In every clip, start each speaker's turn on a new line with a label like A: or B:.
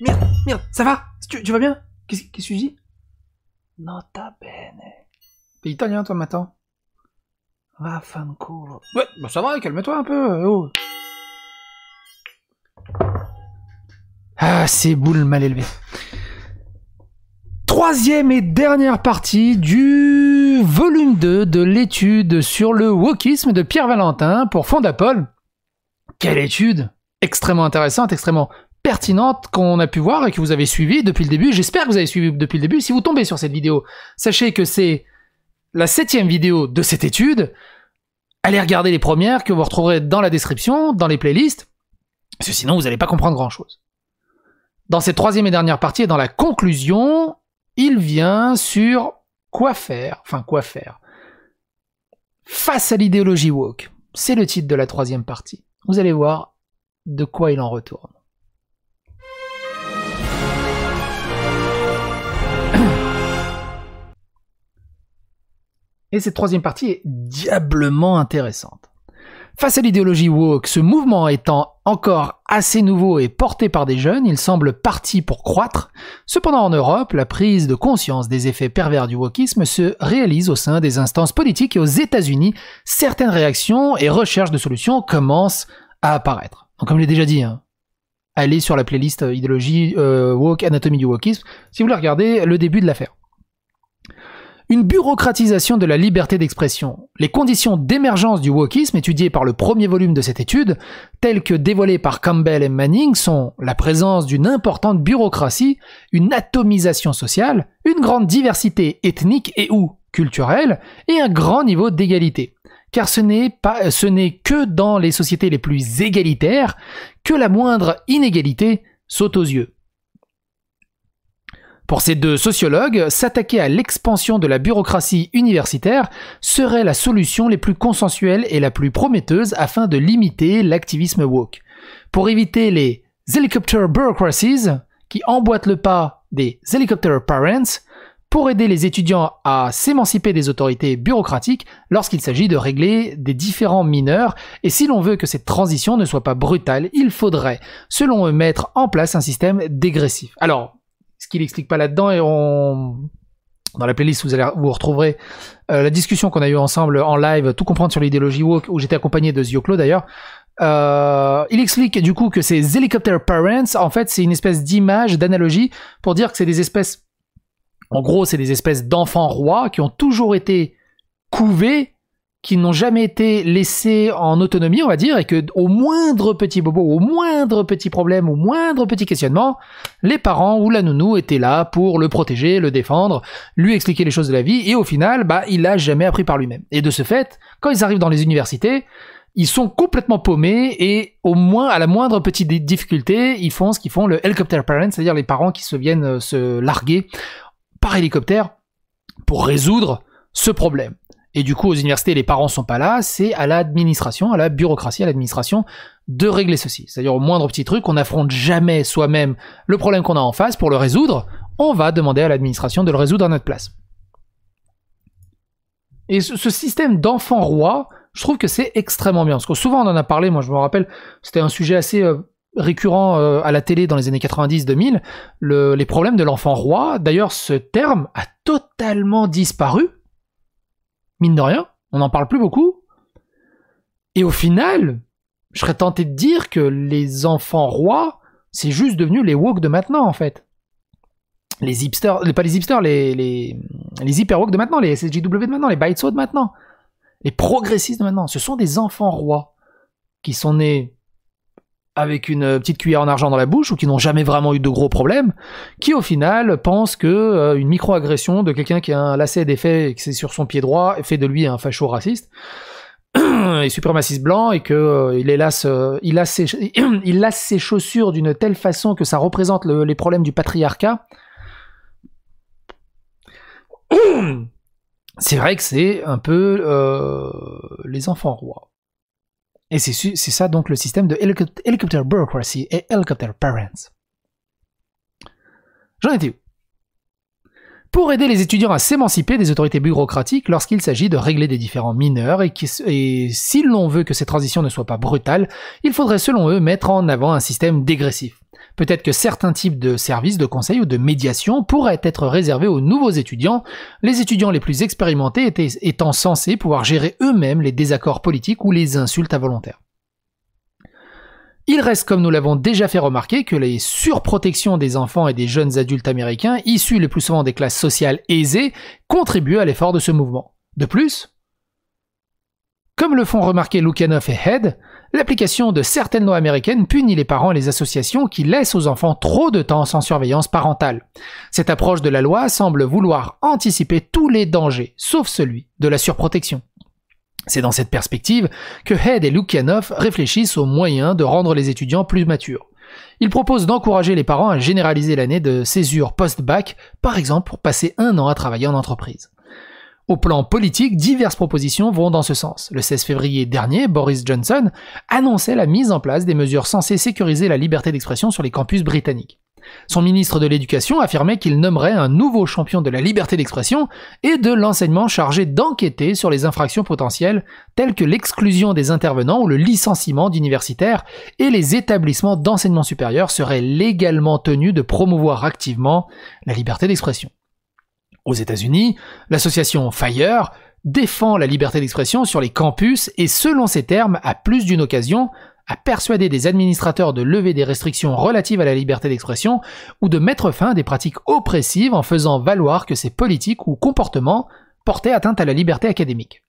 A: Merde, merde, ça va tu, tu vas bien Qu'est-ce que tu dis Nota bene. T'es italien, toi, maintenant Vaffanculo. Ouais, bah, ça va, calme-toi un peu. Oh. Ah, ces boules mal élevées. Troisième et dernière partie du volume 2 de l'étude sur le wokisme de Pierre Valentin pour Fondapol. Quelle étude extrêmement intéressante, extrêmement pertinente qu'on a pu voir et que vous avez suivi depuis le début. J'espère que vous avez suivi depuis le début. Si vous tombez sur cette vidéo, sachez que c'est la septième vidéo de cette étude. Allez regarder les premières que vous retrouverez dans la description, dans les playlists, parce que sinon vous n'allez pas comprendre grand-chose. Dans cette troisième et dernière partie et dans la conclusion, il vient sur quoi faire, enfin quoi faire, face à l'idéologie woke. C'est le titre de la troisième partie. Vous allez voir de quoi il en retourne. Et cette troisième partie est diablement intéressante. Face à l'idéologie woke, ce mouvement étant encore assez nouveau et porté par des jeunes, il semble parti pour croître. Cependant, en Europe, la prise de conscience des effets pervers du wokisme se réalise au sein des instances politiques et aux États-Unis, certaines réactions et recherches de solutions commencent à apparaître. Donc, comme je l'ai déjà dit, hein, allez sur la playlist euh, idéologie euh, woke, anatomie du wokisme, si vous voulez regarder le début de l'affaire. Une bureaucratisation de la liberté d'expression. Les conditions d'émergence du wokisme étudiées par le premier volume de cette étude, telles que dévoilées par Campbell et Manning, sont la présence d'une importante bureaucratie, une atomisation sociale, une grande diversité ethnique et ou culturelle, et un grand niveau d'égalité. Car ce n'est pas, ce n'est que dans les sociétés les plus égalitaires que la moindre inégalité saute aux yeux. Pour ces deux sociologues, s'attaquer à l'expansion de la bureaucratie universitaire serait la solution les plus consensuelle et la plus prometteuse afin de limiter l'activisme woke. Pour éviter les helicopter bureaucracies qui emboîtent le pas des helicopter parents, pour aider les étudiants à s'émanciper des autorités bureaucratiques lorsqu'il s'agit de régler des différents mineurs. Et si l'on veut que cette transition ne soit pas brutale, il faudrait, selon eux, mettre en place un système dégressif. Alors, ce qu'il explique pas là-dedans et on dans la playlist vous allez vous retrouverez euh, la discussion qu'on a eue ensemble en live tout comprendre sur l'idéologie woke où j'étais accompagné de Zioclo d'ailleurs euh, il explique du coup que ces helicopter parents en fait c'est une espèce d'image d'analogie pour dire que c'est des espèces en gros c'est des espèces d'enfants rois qui ont toujours été couvés qui n'ont jamais été laissés en autonomie, on va dire, et que au moindre petit bobo, au moindre petit problème, au moindre petit questionnement, les parents ou la nounou étaient là pour le protéger, le défendre, lui expliquer les choses de la vie, et au final, bah, il l'a jamais appris par lui-même. Et de ce fait, quand ils arrivent dans les universités, ils sont complètement paumés et au moins à la moindre petite difficulté, ils font ce qu'ils font le helicopter parent, c'est-à-dire les parents qui se viennent euh, se larguer par hélicoptère pour résoudre ce problème. Et du coup, aux universités, les parents sont pas là, c'est à l'administration, à la bureaucratie, à l'administration de régler ceci. C'est-à-dire au moindre petit truc, on n'affronte jamais soi-même le problème qu'on a en face pour le résoudre, on va demander à l'administration de le résoudre à notre place. Et ce, système d'enfant roi, je trouve que c'est extrêmement bien. Parce que souvent on en a parlé, moi je me rappelle, c'était un sujet assez euh, récurrent euh, à la télé dans les années 90-2000, les problèmes de l'enfant roi. D'ailleurs, ce terme a totalement disparu mine de rien, on n'en parle plus beaucoup. Et au final, je serais tenté de dire que les enfants rois, c'est juste devenu les woke de maintenant, en fait. Les hipsters, pas les hipsters, les, les, les hyper woke de maintenant, les SJW de maintenant, les Baitso de maintenant, les progressistes de maintenant, ce sont des enfants rois qui sont nés avec une euh, petite cuillère en argent dans la bouche ou qui n'ont jamais vraiment eu de gros problèmes, qui au final pensent que euh, une micro-agression de quelqu'un qui a un lacet d'effet et que c'est sur son pied droit fait de lui un facho raciste et suprémaciste blanc et que euh, il il ses lasse ses chaussures d'une telle façon que ça représente les problèmes du patriarcat. C'est vrai que c'est un peu les enfants rois. Et c'est ça donc le système de Helicopter Bureaucracy et Helicopter Parents. J'en étais où Pour aider les étudiants à s'émanciper des autorités bureaucratiques lorsqu'il s'agit de régler des différents mineurs et, et si l'on veut que ces transitions ne soient pas brutales, il faudrait selon eux mettre en avant un système dégressif. Peut-être que certains types de services de conseils ou de médiation pourraient être réservés aux nouveaux étudiants, les étudiants les plus expérimentés étant censés pouvoir gérer eux-mêmes les désaccords politiques ou les insultes involontaires. Il reste, comme nous l'avons déjà fait remarquer, que les surprotections des enfants et des jeunes adultes américains, issus le plus souvent des classes sociales aisées, contribuent à l'effort de ce mouvement. De plus, comme le font remarquer Lukianoff et Head, L'application de certaines lois américaines punit les parents et les associations qui laissent aux enfants trop de temps sans surveillance parentale. Cette approche de la loi semble vouloir anticiper tous les dangers, sauf celui de la surprotection. C'est dans cette perspective que Head et Lukianoff réfléchissent aux moyens de rendre les étudiants plus matures. Ils proposent d'encourager les parents à généraliser l'année de césure post-bac, par exemple pour passer un an à travailler en entreprise. Au plan politique, diverses propositions vont dans ce sens. Le 16 février dernier, Boris Johnson annonçait la mise en place des mesures censées sécuriser la liberté d'expression sur les campus britanniques. Son ministre de l'Éducation affirmait qu'il nommerait un nouveau champion de la liberté d'expression et de l'enseignement chargé d'enquêter sur les infractions potentielles telles que l'exclusion des intervenants ou le licenciement d'universitaires et les établissements d'enseignement supérieur seraient légalement tenus de promouvoir activement la liberté d'expression. Aux États-Unis, l'association Fire défend la liberté d'expression sur les campus et, selon ses termes, à plus d'une occasion, a persuadé des administrateurs de lever des restrictions relatives à la liberté d'expression ou de mettre fin à des pratiques oppressives en faisant valoir que ces politiques ou comportements portaient atteinte à la liberté académique.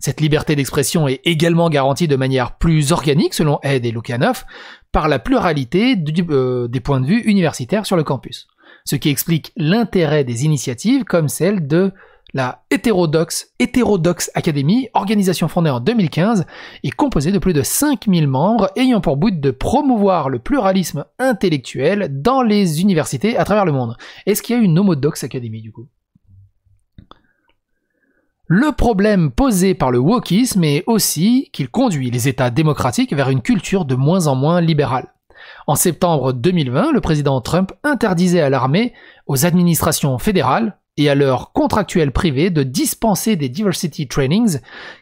A: Cette liberté d'expression est également garantie de manière plus organique, selon Ed et Lukianov, par la pluralité euh, des points de vue universitaires sur le campus ce qui explique l'intérêt des initiatives comme celle de la Hétérodox Académie, Academy, organisation fondée en 2015 et composée de plus de 5000 membres ayant pour but de promouvoir le pluralisme intellectuel dans les universités à travers le monde. Est-ce qu'il y a une homodoxe Academy du coup le problème posé par le wokisme est aussi qu'il conduit les États démocratiques vers une culture de moins en moins libérale. En septembre 2020, le président Trump interdisait à l'armée, aux administrations fédérales et à leurs contractuels privés de dispenser des diversity trainings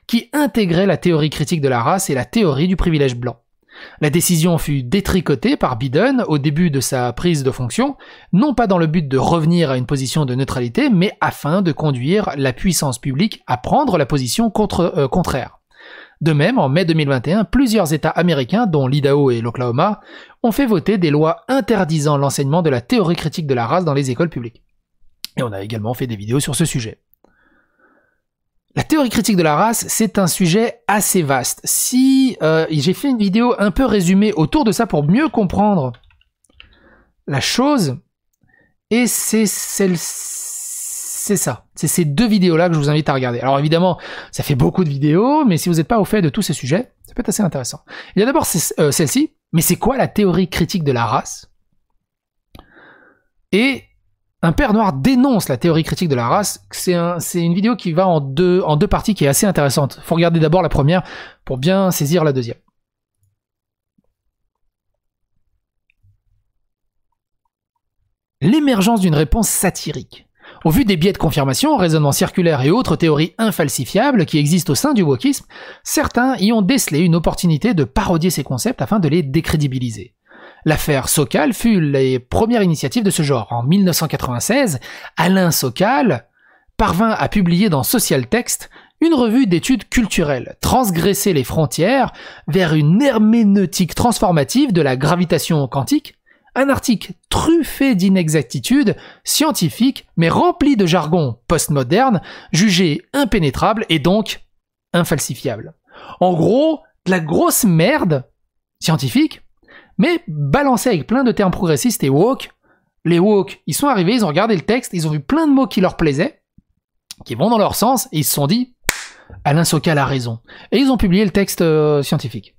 A: qui intégraient la théorie critique de la race et la théorie du privilège blanc. La décision fut détricotée par Biden au début de sa prise de fonction, non pas dans le but de revenir à une position de neutralité, mais afin de conduire la puissance publique à prendre la position euh, contraire. De même, en mai 2021, plusieurs États américains, dont l'Idaho et l'Oklahoma, fait voter des lois interdisant l'enseignement de la théorie critique de la race dans les écoles publiques. Et on a également fait des vidéos sur ce sujet. La théorie critique de la race, c'est un sujet assez vaste. Si euh, j'ai fait une vidéo un peu résumée autour de ça pour mieux comprendre la chose, et c'est C'est ça. C'est ces deux vidéos-là que je vous invite à regarder. Alors évidemment, ça fait beaucoup de vidéos, mais si vous n'êtes pas au fait de tous ces sujets, ça peut être assez intéressant. Il y a d'abord euh, celle-ci, mais c'est quoi la théorie critique de la race Et un père noir dénonce la théorie critique de la race. C'est une vidéo qui va en deux, parties qui est assez intéressante. Il Faut regarder d'abord la première pour bien saisir la deuxième. L'émergence d'une réponse satirique. Au vu des biais de confirmation, raisonnement circulaires et autres théories infalsifiables qui existent au sein du wokisme, certains y ont décelé une opportunité de parodier ces concepts afin de les décrédibiliser. L'affaire Sokal fut les premières initiatives de ce genre. En 1996, Alain Sokal parvint à publier dans Social Text une revue d'études culturelles, transgresser les frontières vers une herméneutique transformative de la gravitation quantique un article truffé d'inexactitudes scientifiques, mais rempli de jargon postmoderne, jugé impénétrable et donc infalsifiable. En gros, de la grosse merde scientifique, mais balancée avec plein de termes progressistes et woke. Les woke, ils sont arrivés, ils ont regardé le texte, ils ont vu plein de mots qui leur plaisaient, qui vont dans leur sens, et ils se sont dit, Alain Sokal a raison. Et ils ont publié le texte euh, scientifique.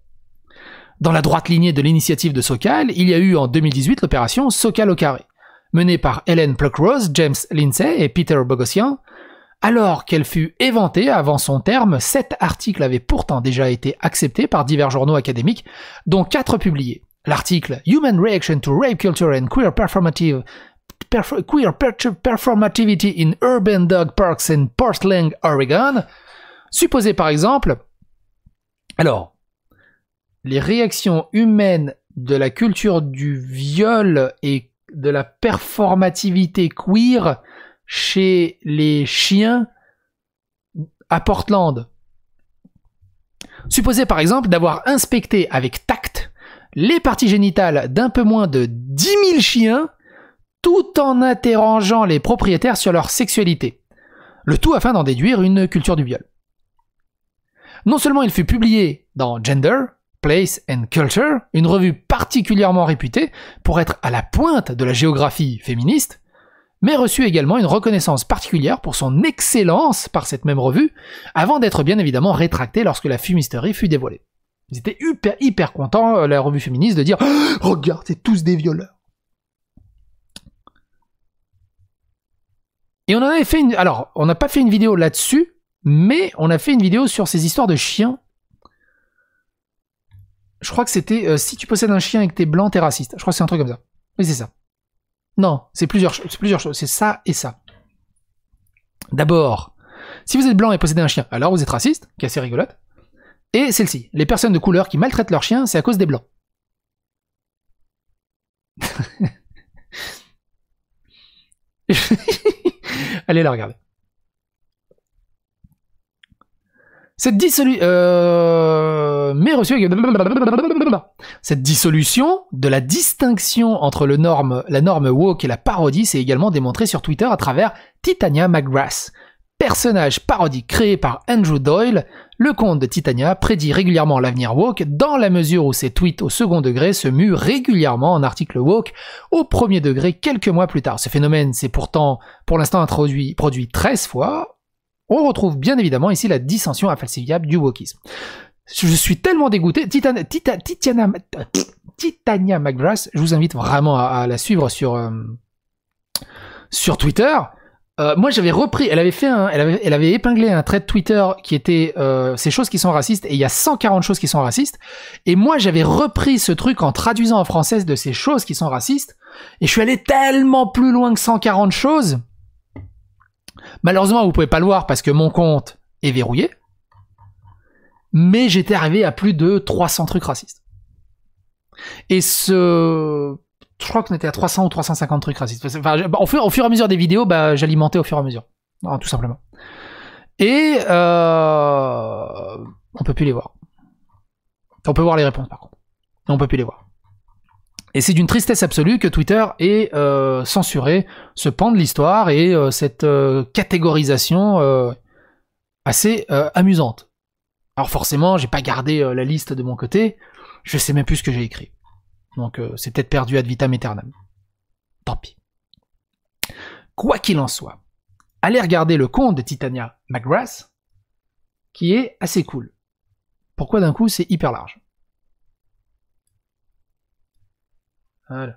A: Dans la droite lignée de l'initiative de Socal, il y a eu en 2018 l'opération Socal au carré, menée par Helen Pluckrose, James Lindsay et Peter Bogosian. Alors qu'elle fut éventée avant son terme, sept articles avaient pourtant déjà été acceptés par divers journaux académiques, dont quatre publiés. L'article Human Reaction to Rape Culture and Queer Performativity in Urban Dog Parks in Portland, Oregon, supposait par exemple alors, les réactions humaines de la culture du viol et de la performativité queer chez les chiens à Portland. Supposez par exemple d'avoir inspecté avec tact les parties génitales d'un peu moins de 10 000 chiens tout en interrogeant les propriétaires sur leur sexualité. Le tout afin d'en déduire une culture du viol. Non seulement il fut publié dans Gender, Place and Culture, une revue particulièrement réputée pour être à la pointe de la géographie féministe, mais reçut également une reconnaissance particulière pour son excellence par cette même revue, avant d'être bien évidemment rétractée lorsque la fumisterie fut dévoilée. Ils étaient hyper, hyper contents, euh, la revue féministe, de dire Regarde, c'est tous des violeurs. Et on en avait fait une. Alors, on n'a pas fait une vidéo là-dessus, mais on a fait une vidéo sur ces histoires de chiens je crois que c'était euh, si tu possèdes un chien et que t'es blanc, t'es raciste. Je crois que c'est un truc comme ça. Oui, c'est ça. Non, c'est plusieurs, plusieurs choses. C'est ça et ça. D'abord, si vous êtes blanc et possédez un chien, alors vous êtes raciste, qui est assez rigolote. Et celle-ci, les personnes de couleur qui maltraitent leur chien, c'est à cause des blancs. Allez la regarder. Cette, euh, Cette dissolution de la distinction entre le norme, la norme woke et la parodie s'est également démontrée sur Twitter à travers Titania McGrath. Personnage parodique créé par Andrew Doyle, le conte de Titania prédit régulièrement l'avenir woke dans la mesure où ses tweets au second degré se muent régulièrement en articles woke au premier degré quelques mois plus tard. Ce phénomène s'est pourtant pour l'instant introduit, produit 13 fois on retrouve bien évidemment ici la dissension infalsifiable du wokisme. Je suis tellement dégoûté. Titania McGrath, je vous invite vraiment à, la suivre sur, euh, sur Twitter. Euh, moi, j'avais repris, elle avait fait elle avait, elle avait épinglé un trait de Twitter qui était euh, ces choses qui sont racistes et il y a 140 choses qui sont racistes. Et moi, j'avais repris ce truc en traduisant en français de ces choses qui sont racistes. Et je suis allé tellement plus loin que 140 choses Malheureusement, vous pouvez pas le voir parce que mon compte est verrouillé. Mais j'étais arrivé à plus de 300 trucs racistes. Et ce... Je crois qu'on était à 300 ou 350 trucs racistes. Enfin, bah, au, fur, au et à mesure des vidéos, bah, j'alimentais au fur et à mesure. Ah, tout simplement. Et... Euh, on peut plus les voir. On peut voir les réponses par contre. on peut plus les voir. Et c'est d'une tristesse absolue que Twitter ait euh, censuré ce pan de l'histoire et euh, cette euh, catégorisation assez amusante. Alors forcément, j'ai pas gardé la liste de mon côté, je sais même plus ce que j'ai écrit. Donc c'est peut-être perdu ad vitam aeternam. Tant pis. Quoi qu'il en soit, allez regarder le compte de Titania McGrath, qui est assez cool. Pourquoi d'un coup c'est hyper large Voilà.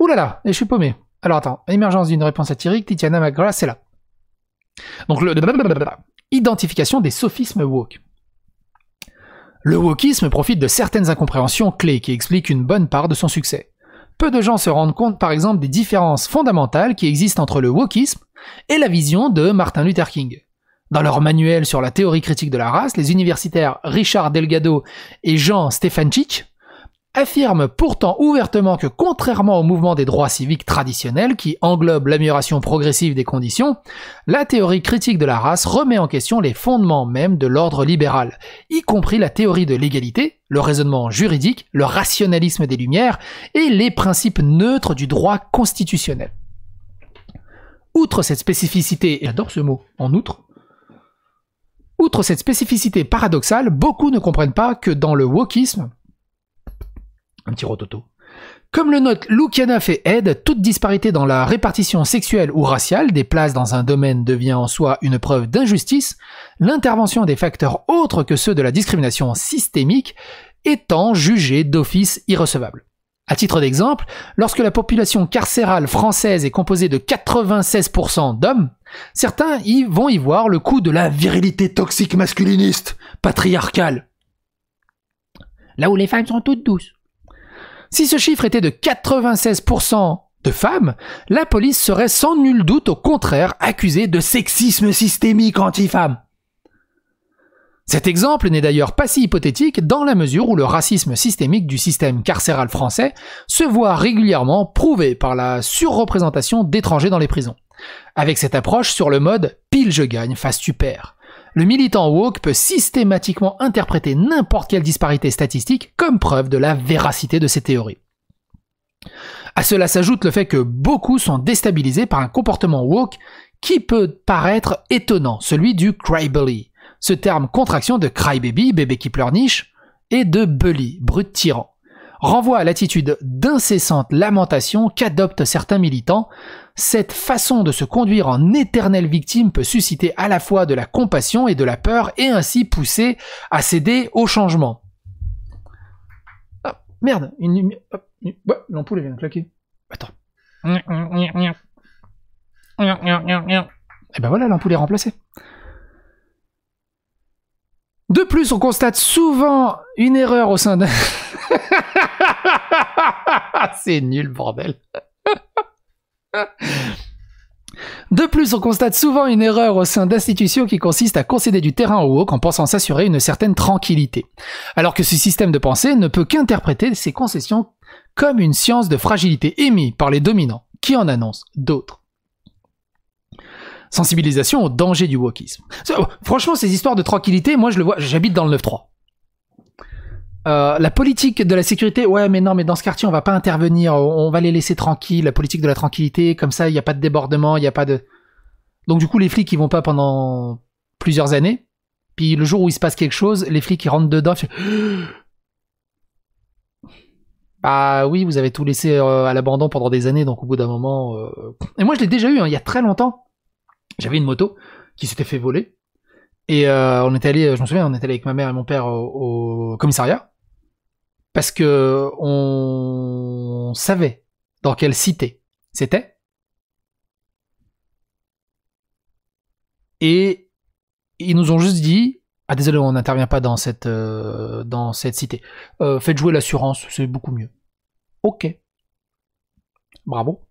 A: Ouh là là, et je suis paumé. Alors attends, émergence d'une réponse satirique, Titiana McGrath, c'est là. Donc le identification des sophismes woke. Le wokisme profite de certaines incompréhensions clés qui expliquent une bonne part de son succès. Peu de gens se rendent compte par exemple des différences fondamentales qui existent entre le wokisme et la vision de Martin Luther King. Dans leur manuel sur la théorie critique de la race, les universitaires Richard Delgado et Jean Stefancic affirme pourtant ouvertement que contrairement au mouvement des droits civiques traditionnels qui englobe l'amélioration progressive des conditions, la théorie critique de la race remet en question les fondements même de l'ordre libéral, y compris la théorie de l'égalité, le raisonnement juridique, le rationalisme des Lumières et les principes neutres du droit constitutionnel. Outre cette spécificité, et j'adore ce mot, en outre, outre cette spécificité paradoxale, beaucoup ne comprennent pas que dans le wokisme, un petit rototo. Comme le note Lou fait et toute disparité dans la répartition sexuelle ou raciale des places dans un domaine devient en soi une preuve d'injustice, l'intervention des facteurs autres que ceux de la discrimination systémique étant jugée d'office irrecevable. À titre d'exemple, lorsque la population carcérale française est composée de 96% d'hommes, certains y vont y voir le coup de la virilité toxique masculiniste, patriarcale. Là où les femmes sont toutes douces. Si ce chiffre était de 96% de femmes, la police serait sans nul doute au contraire accusée de sexisme systémique anti femmes Cet exemple n'est d'ailleurs pas si hypothétique dans la mesure où le racisme systémique du système carcéral français se voit régulièrement prouvé par la surreprésentation d'étrangers dans les prisons. Avec cette approche sur le mode pile je gagne, face tu perds le militant woke peut systématiquement interpréter n'importe quelle disparité statistique comme preuve de la véracité de ses théories. À cela s'ajoute le fait que beaucoup sont déstabilisés par un comportement woke qui peut paraître étonnant, celui du crybully, Ce terme contraction de crybaby, bébé qui pleurniche, et de bully, brut tyran renvoie à l'attitude d'incessante lamentation qu'adoptent certains militants cette façon de se conduire en éternelle victime peut susciter à la fois de la compassion et de la peur et ainsi pousser à céder au changement. merde, une l'ampoule vient de claquer. Attends. Et eh ben voilà, l'ampoule est remplacée. De plus, on constate souvent une erreur au sein d'un. C'est nul, bordel. De plus, on constate souvent une erreur au sein d'institutions qui consiste à concéder du terrain au woke en pensant s'assurer une certaine tranquillité, alors que ce système de pensée ne peut qu'interpréter ces concessions comme une science de fragilité émise par les dominants, qui en annoncent d'autres. Sensibilisation au danger du wokisme. Oh, franchement, ces histoires de tranquillité, moi je le vois, j'habite dans le 9-3. Euh, la politique de la sécurité, ouais, mais non, mais dans ce quartier, on va pas intervenir, on, va les laisser tranquilles, la politique de la tranquillité, comme ça, il n'y a pas de débordement, il n'y a pas de... Donc du coup, les flics, ils vont pas pendant plusieurs années, puis le jour où il se passe quelque chose, les flics, ils rentrent dedans, ils Ah oui, vous avez tout laissé euh, à l'abandon pendant des années, donc au bout d'un moment... Euh, et moi, je l'ai déjà eu, hein, il y a très longtemps, j'avais une moto qui s'était fait voler, et on est allé, je me souviens, on est allé avec ma mère et mon père au commissariat, parce que on savait dans quelle cité c'était. Et ils nous ont juste dit Ah, désolé, on n'intervient pas dans cette, euh, dans cette cité. Euh, faites jouer l'assurance, c'est beaucoup mieux. Ok. Bravo.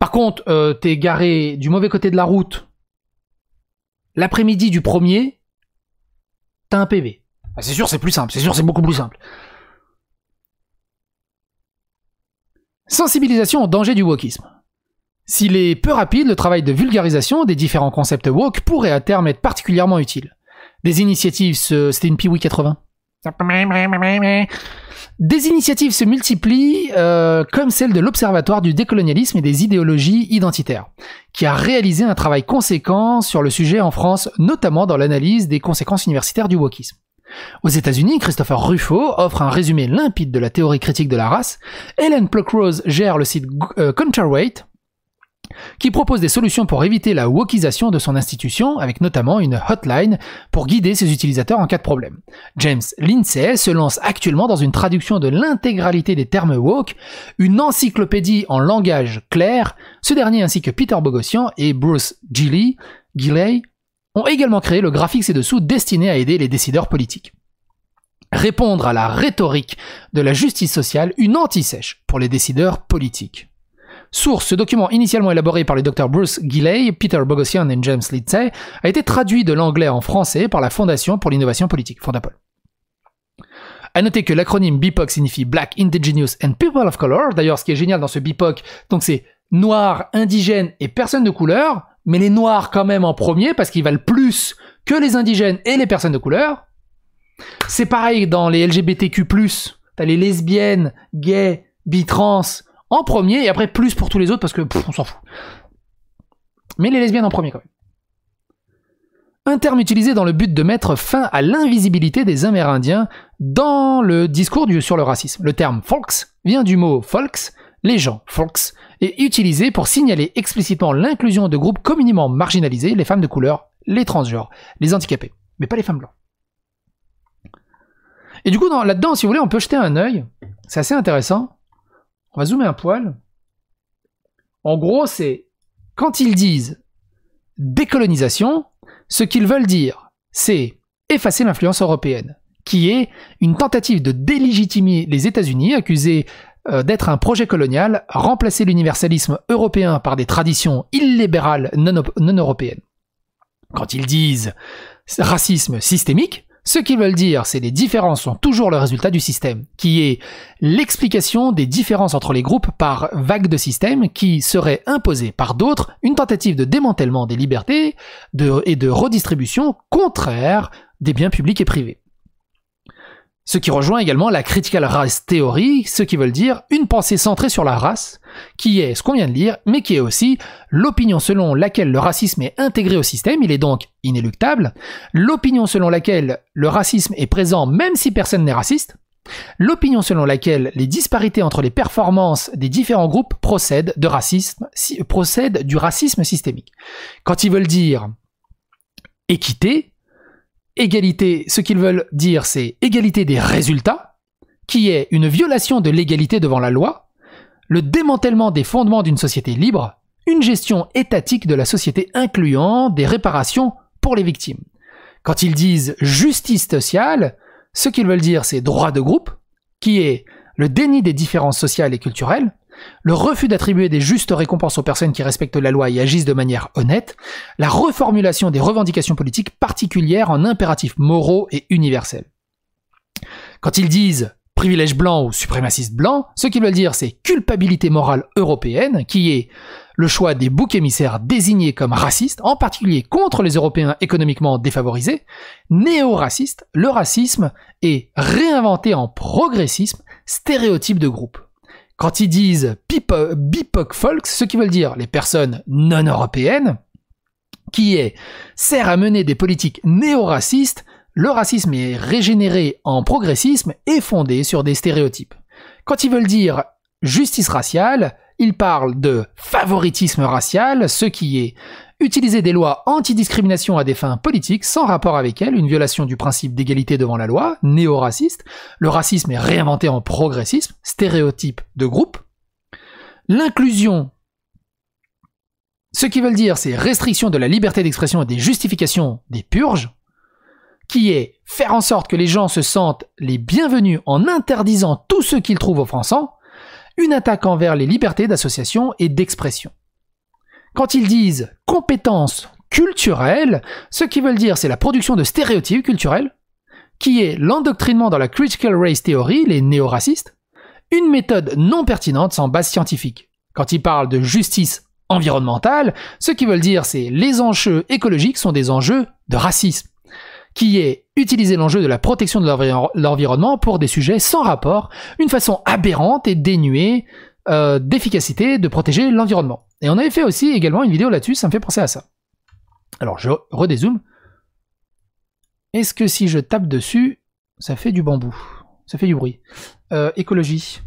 A: Par contre, euh, t'es garé du mauvais côté de la route l'après-midi du premier, t'as un PV. Bah, c'est sûr, c'est plus simple. C'est sûr, c'est beaucoup plus simple. Sensibilisation au danger du wokisme. S'il est peu rapide, le travail de vulgarisation des différents concepts woke pourrait à terme être particulièrement utile. Des initiatives, se... c'était une Piwi 80. Des initiatives se multiplient, euh, comme celle de l'Observatoire du décolonialisme et des idéologies identitaires, qui a réalisé un travail conséquent sur le sujet en France, notamment dans l'analyse des conséquences universitaires du wokisme. Aux États-Unis, Christopher Ruffo offre un résumé limpide de la théorie critique de la race. Helen Pluckrose gère le site euh, Counterweight, qui propose des solutions pour éviter la wokisation de son institution, avec notamment une hotline pour guider ses utilisateurs en cas de problème. James Lindsay se lance actuellement dans une traduction de l'intégralité des termes woke, une encyclopédie en langage clair. Ce dernier ainsi que Peter Bogosian et Bruce Gilly, Gilley ont également créé le graphique ci-dessous destiné à aider les décideurs politiques. Répondre à la rhétorique de la justice sociale, une anti-sèche pour les décideurs politiques. Source, ce document initialement élaboré par les docteurs Bruce Gilley, Peter Bogosian et James Lindsay a été traduit de l'anglais en français par la Fondation pour l'innovation politique, Fondapol. À noter que l'acronyme BIPOC signifie Black, Indigenous and People of Color. D'ailleurs, ce qui est génial dans ce BIPOC, donc c'est noir, indigène et personne de couleur mais les noirs quand même en premier, parce qu'ils valent plus que les indigènes et les personnes de couleur. C'est pareil dans les LGBTQ+, t'as les lesbiennes, gays, bi-trans en premier, et après plus pour tous les autres, parce que on s'en fout. Mais les lesbiennes en premier quand même. Un terme utilisé dans le but de mettre fin à l'invisibilité des Amérindiens dans le discours sur le racisme. Le terme folks vient du mot folks, les gens, folks, et utilisé pour signaler explicitement l'inclusion de groupes communément marginalisés, les femmes de couleur, les transgenres, les handicapés, mais pas les femmes blanches. Et du coup, là-dedans, si vous voulez, on peut jeter un œil. C'est assez intéressant. On va zoomer un poil. En gros, c'est quand ils disent décolonisation, ce qu'ils veulent dire, c'est effacer l'influence européenne, qui est une tentative de délégitimer les États-Unis, accusés euh, d'être un projet colonial, remplacer l'universalisme européen par des traditions illibérales non, européennes. Quand ils disent racisme systémique, ce qu'ils veulent dire, c'est les différences sont toujours le résultat du système, qui est l'explication des différences entre les groupes par vague de systèmes qui serait imposée par d'autres, une tentative de démantèlement des libertés et de redistribution contraire des biens publics et privés. Ce qui rejoint également la critical race theory, ce qui veut dire une pensée centrée sur la race, qui est ce qu'on vient de lire, mais qui est aussi l'opinion selon laquelle le racisme est intégré au système, il est donc inéluctable, l'opinion selon laquelle le racisme est présent même si personne n'est raciste, l'opinion selon laquelle les disparités entre les performances des différents groupes procèdent, de racisme, procèdent du racisme systémique. Quand ils veulent dire équité, égalité, ce qu'ils veulent dire, c'est égalité des résultats, qui est une violation de l'égalité devant la loi, le démantèlement des fondements d'une société libre, une gestion étatique de la société incluant des réparations pour les victimes. Quand ils disent justice sociale, ce qu'ils veulent dire, c'est droit de groupe, qui est le déni des différences sociales et culturelles, le refus d'attribuer des justes récompenses aux personnes qui respectent la loi et agissent de manière honnête, la reformulation des revendications politiques particulières en impératifs moraux et universels. Quand ils disent privilège blanc ou suprémaciste blanc, ce qu'ils veulent dire c'est culpabilité morale européenne, qui est le choix des boucs émissaires désignés comme racistes, en particulier contre les Européens économiquement défavorisés, néo-racistes, le racisme est réinventé en progressisme, stéréotype de groupe. Quand ils disent BIPOC folks », ce qui veut dire les personnes non européennes, qui est, sert à mener des politiques néo-racistes, le racisme est régénéré en progressisme et fondé sur des stéréotypes. Quand ils veulent dire justice raciale, ils parlent de favoritisme racial, ce qui est utiliser des lois antidiscrimination à des fins politiques sans rapport avec elles, une violation du principe d'égalité devant la loi, néo-raciste, le racisme est réinventé en progressisme, stéréotype de groupe, l'inclusion, ce qui veut dire c'est restriction de la liberté d'expression et des justifications des purges, qui est faire en sorte que les gens se sentent les bienvenus en interdisant tout ce qu'ils trouvent offensant, une attaque envers les libertés d'association et d'expression quand ils disent compétences culturelles, ce qu'ils veulent dire c'est la production de stéréotypes culturels, qui est l'endoctrinement dans la critical race theory, les néo-racistes, une méthode non pertinente sans base scientifique. Quand ils parlent de justice environnementale, ce qu'ils veulent dire c'est les enjeux écologiques sont des enjeux de racisme, qui est utiliser l'enjeu de la protection de l'environnement pour des sujets sans rapport, une façon aberrante et dénuée euh, d'efficacité de protéger l'environnement. Et on avait fait aussi également une vidéo là-dessus, ça me fait penser à ça. Alors je redézoome. Est-ce que si je tape dessus, ça fait du bambou Ça fait du bruit. Euh, écologie.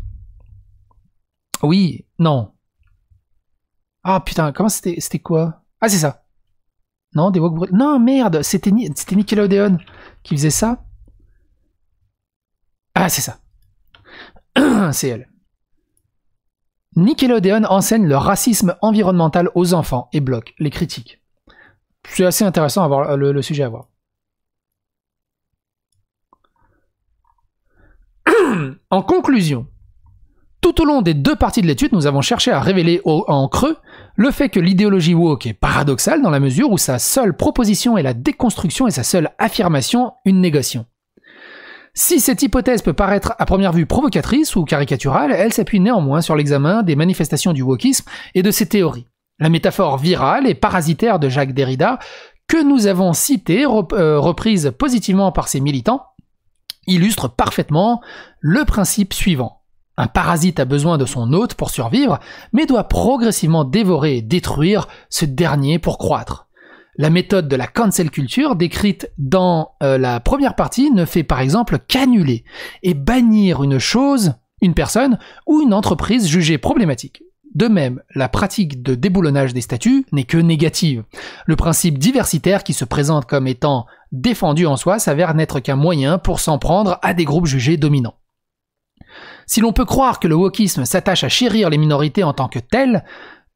A: Oui, non. Ah putain, comment c'était C'était quoi Ah c'est ça. Non, des walk Non, merde, c'était Nickelodeon qui faisait ça. Ah, c'est ça. c'est elle. Nickelodeon enseigne le racisme environnemental aux enfants et bloque les critiques. C'est assez intéressant à voir, euh, le, sujet à voir. en conclusion, tout au long des deux parties de l'étude, nous avons cherché à révéler en creux le fait que l'idéologie woke est paradoxale dans la mesure où sa seule proposition est la déconstruction et sa seule affirmation une négation. Si cette hypothèse peut paraître à première vue provocatrice ou caricaturale, elle s'appuie néanmoins sur l'examen des manifestations du wokisme et de ses théories. La métaphore virale et parasitaire de Jacques Derrida, que nous avons citée, euh, reprise positivement par ses militants, illustre parfaitement le principe suivant. Un parasite a besoin de son hôte pour survivre, mais doit progressivement dévorer et détruire ce dernier pour croître. La méthode de la cancel culture, décrite dans euh, la première partie, ne fait par exemple qu'annuler et bannir une chose, une personne ou une entreprise jugée problématique. De même, la pratique de déboulonnage des statuts n'est que négative. Le principe diversitaire qui se présente comme étant défendu en soi s'avère n'être qu'un moyen pour s'en prendre à des groupes jugés dominants. Si l'on peut croire que le wokisme s'attache à chérir les minorités en tant que telles,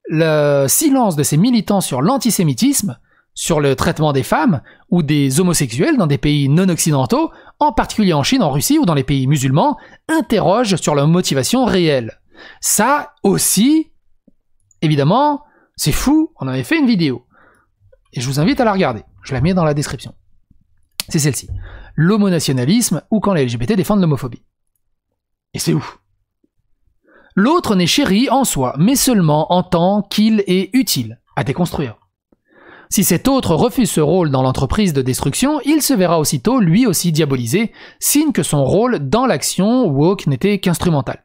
A: le silence de ses militants sur l'antisémitisme, sur le traitement des femmes ou des homosexuels dans des pays non occidentaux, en particulier en Chine, en Russie ou dans les pays musulmans, interroge sur leur motivation réelle. Ça aussi, évidemment, c'est fou, on avait fait une vidéo. Et je vous invite à la regarder, je la mets dans la description. C'est celle-ci. L'homonationalisme ou quand les LGBT défendent l'homophobie. Et c'est ouf. L'autre n'est chéri en soi, mais seulement en tant qu'il est utile à déconstruire. Si cet autre refuse ce rôle dans l'entreprise de destruction, il se verra aussitôt lui aussi diabolisé, signe que son rôle dans l'action woke n'était qu'instrumental.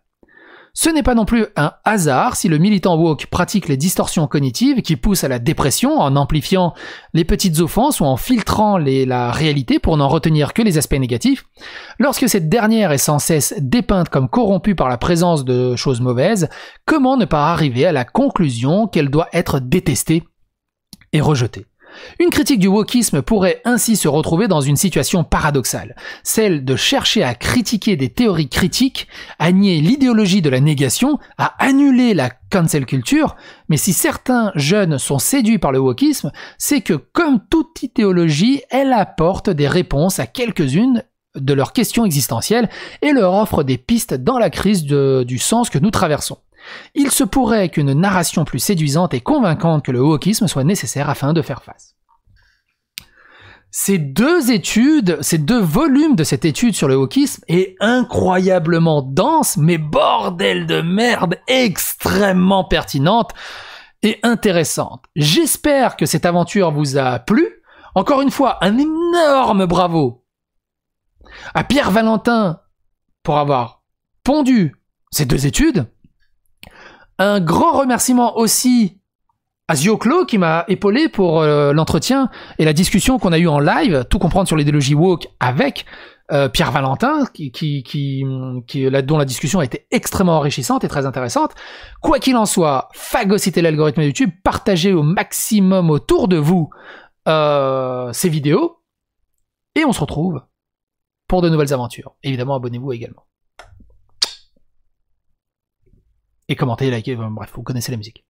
A: Ce n'est pas non plus un hasard si le militant woke pratique les distorsions cognitives qui poussent à la dépression en amplifiant les petites offenses ou en filtrant la réalité pour n'en retenir que les aspects négatifs. Lorsque cette dernière est sans cesse dépeinte comme corrompue par la présence de choses mauvaises, comment ne pas arriver à la conclusion qu'elle doit être détestée et rejeté. Une critique du wokisme pourrait ainsi se retrouver dans une situation paradoxale, celle de chercher à critiquer des théories critiques, à nier l'idéologie de la négation, à annuler la cancel culture, mais si certains jeunes sont séduits par le wokisme, c'est que comme toute idéologie, elle apporte des réponses à quelques-unes de leurs questions existentielles et leur offre des pistes dans la crise du sens que nous traversons. Il se pourrait qu'une narration plus séduisante et convaincante que le wokisme soit nécessaire afin de faire face. Ces deux études, ces deux volumes de cette étude sur le wokisme est incroyablement dense, mais bordel de merde, extrêmement pertinente et intéressante. J'espère que cette aventure vous a plu. Encore une fois, un énorme bravo à Pierre Valentin pour avoir pondu ces deux études. Un grand remerciement aussi à Zioclo qui m'a épaulé pour euh, l'entretien et la discussion qu'on a eu en live, tout comprendre sur l'idéologie woke avec euh, Pierre Valentin, qui, dont la discussion a été extrêmement enrichissante et très intéressante. Quoi qu'il en soit, fagocitez l'algorithme YouTube, partagez au maximum autour de vous euh, ces vidéos, et on se retrouve pour de nouvelles aventures. Évidemment, abonnez-vous également. et commentez, likez, bref, vous connaissez la musique.